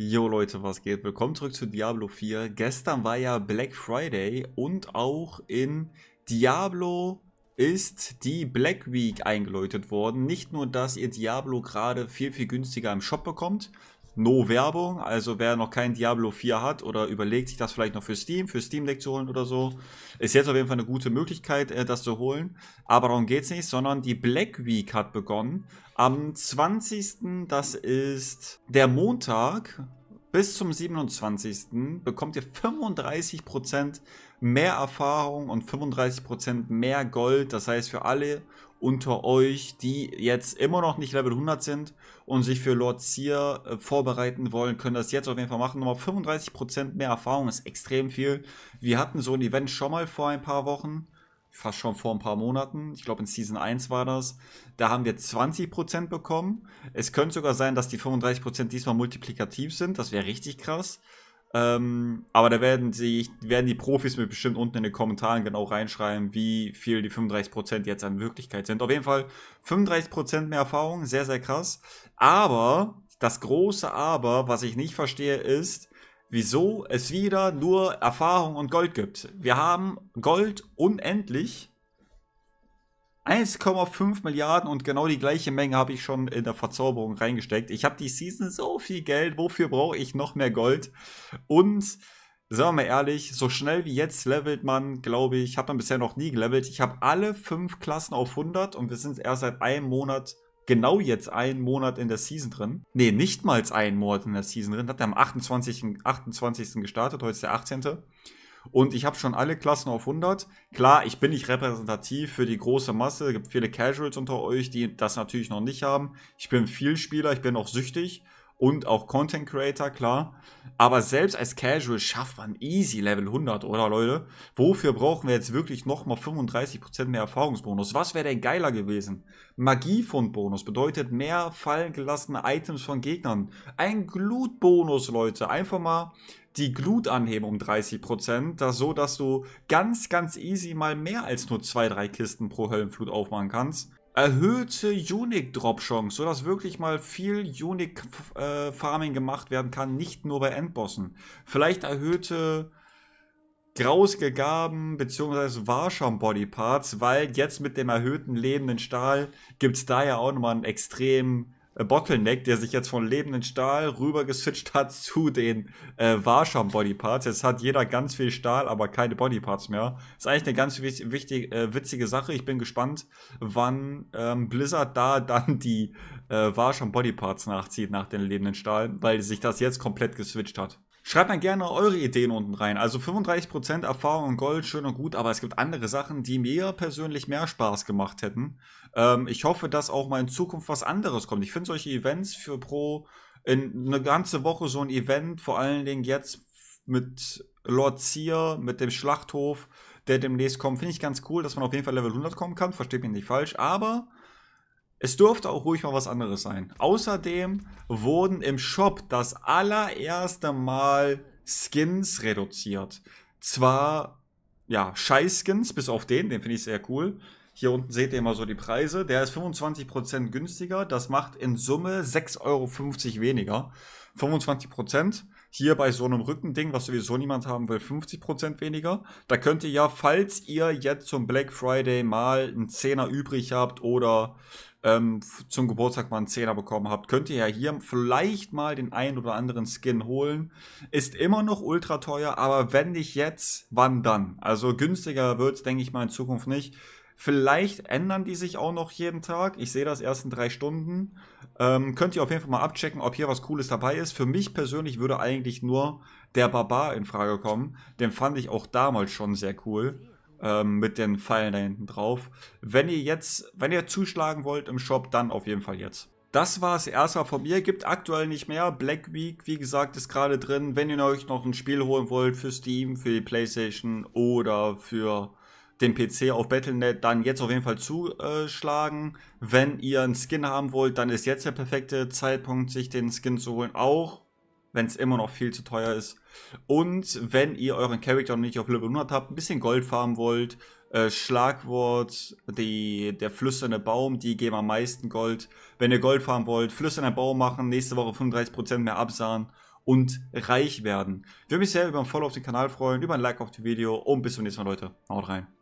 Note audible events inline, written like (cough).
Jo Leute, was geht? Willkommen zurück zu Diablo 4. Gestern war ja Black Friday und auch in Diablo ist die Black Week eingeläutet worden. Nicht nur, dass ihr Diablo gerade viel, viel günstiger im Shop bekommt, No Werbung. Also wer noch kein Diablo 4 hat oder überlegt sich das vielleicht noch für Steam, für Steam Deck zu holen oder so, ist jetzt auf jeden Fall eine gute Möglichkeit, äh, das zu holen. Aber darum geht's nicht, sondern die Black Week hat begonnen. Am 20. das ist der Montag. Bis zum 27. bekommt ihr 35% mehr Erfahrung und 35% mehr Gold. Das heißt, für alle unter euch, die jetzt immer noch nicht Level 100 sind und sich für Lord Seer äh, vorbereiten wollen, können das jetzt auf jeden Fall machen. Nochmal 35% mehr Erfahrung ist extrem viel. Wir hatten so ein Event schon mal vor ein paar Wochen, fast schon vor ein paar Monaten. Ich glaube, in Season 1 war das. Da haben wir 20% bekommen. Es könnte sogar sein, dass die 35% diesmal multiplikativ sind. Das wäre richtig krass. Ähm, aber da werden, sie, werden die Profis mir bestimmt unten in den Kommentaren genau reinschreiben, wie viel die 35% jetzt an Wirklichkeit sind. Auf jeden Fall 35% mehr Erfahrung, sehr, sehr krass. Aber, das große Aber, was ich nicht verstehe, ist, wieso es wieder nur Erfahrung und Gold gibt. Wir haben Gold unendlich 1,5 Milliarden und genau die gleiche Menge habe ich schon in der Verzauberung reingesteckt. Ich habe die Season so viel Geld, wofür brauche ich noch mehr Gold? Und sagen wir mal ehrlich, so schnell wie jetzt levelt man, glaube ich, hat man bisher noch nie gelevelt. Ich habe alle fünf Klassen auf 100 und wir sind erst seit einem Monat genau jetzt einen Monat in der Season drin. Ne, nicht mal einen Monat in der Season drin. Hat er am 28. 28. gestartet, heute ist der 18 und ich habe schon alle Klassen auf 100. Klar, ich bin nicht repräsentativ für die große Masse. Es gibt viele Casuals unter euch, die das natürlich noch nicht haben. Ich bin Vielspieler, ich bin auch süchtig und auch Content Creator, klar. Aber selbst als Casual schafft man easy Level 100, oder Leute? Wofür brauchen wir jetzt wirklich nochmal 35% mehr Erfahrungsbonus? Was wäre denn geiler gewesen? Magiefundbonus bedeutet mehr fallen gelassene Items von Gegnern. Ein Glutbonus, Leute. Einfach mal die Glut anheben um 30%, das so, dass du ganz, ganz easy mal mehr als nur zwei, drei Kisten pro Höllenflut aufmachen kannst. Erhöhte Unique-Drop-Chance, sodass wirklich mal viel Unique-Farming äh, gemacht werden kann, nicht nur bei Endbossen. Vielleicht erhöhte grausige Gaben bzw. war schon Bodyparts, weil jetzt mit dem erhöhten lebenden Stahl gibt es da ja auch nochmal einen extrem äh, Bottleneck, der sich jetzt von lebenden Stahl rüber geswitcht hat (laughs) zu den äh, Warscham Bodyparts. Jetzt hat jeder ganz viel Stahl, aber keine Bodyparts mehr. Ist eigentlich eine ganz wichtig, äh, witzige Sache. Ich bin gespannt, wann ähm, Blizzard da (laughs) dann die äh, Warscham Bodyparts nachzieht nach den lebenden Stahl, weil sich das jetzt komplett geswitcht hat. Schreibt mal gerne eure Ideen unten rein. Also 35% Erfahrung und Gold, schön und gut, aber es gibt andere Sachen, die mir persönlich mehr Spaß gemacht hätten. Ähm, ich hoffe, dass auch mal in Zukunft was anderes kommt. Ich finde solche Events für Pro in eine ganze Woche so ein Event, vor allen Dingen jetzt mit Lord Seer, mit dem Schlachthof, der demnächst kommt, finde ich ganz cool, dass man auf jeden Fall Level 100 kommen kann, versteht mich nicht falsch, aber es durfte auch ruhig mal was anderes sein. Außerdem wurden im Shop das allererste Mal Skins reduziert. Zwar, ja, Scheiß-Skins, bis auf den, den finde ich sehr cool. Hier unten seht ihr mal so die Preise. Der ist 25% günstiger. Das macht in Summe 6,50 Euro weniger. 25% hier bei so einem Rückending, was sowieso niemand haben will, 50% weniger. Da könnt ihr ja, falls ihr jetzt zum Black Friday mal einen Zehner übrig habt oder ähm, zum Geburtstag mal einen Zehner bekommen habt, könnt ihr ja hier vielleicht mal den einen oder anderen Skin holen. Ist immer noch ultra teuer, aber wenn nicht jetzt, wann dann? Also günstiger wird es, denke ich mal, in Zukunft nicht. Vielleicht ändern die sich auch noch jeden Tag. Ich sehe das erst in drei Stunden. Ähm, könnt ihr auf jeden Fall mal abchecken, ob hier was Cooles dabei ist. Für mich persönlich würde eigentlich nur der Barbar in Frage kommen. Den fand ich auch damals schon sehr cool ähm, mit den Pfeilen da hinten drauf. Wenn ihr jetzt, wenn ihr zuschlagen wollt im Shop, dann auf jeden Fall jetzt. Das war es erstmal von mir. Gibt aktuell nicht mehr. Black Week, wie gesagt, ist gerade drin. Wenn ihr euch noch ein Spiel holen wollt für Steam, für die PlayStation oder für den PC auf Battle.net, dann jetzt auf jeden Fall zuschlagen. Wenn ihr einen Skin haben wollt, dann ist jetzt der perfekte Zeitpunkt, sich den Skin zu holen. Auch wenn es immer noch viel zu teuer ist. Und wenn ihr euren Charakter noch nicht auf Level 100 habt, ein bisschen Gold farmen wollt, äh, Schlagwort, die, der flüsternde Baum, die geben am meisten Gold. Wenn ihr Gold farmen wollt, flüsternder Baum machen, nächste Woche 35% mehr absahen und reich werden. Ich würde mich sehr über ein Follow auf den Kanal freuen, über ein Like auf das Video und bis zum nächsten Mal, Leute. Haut rein.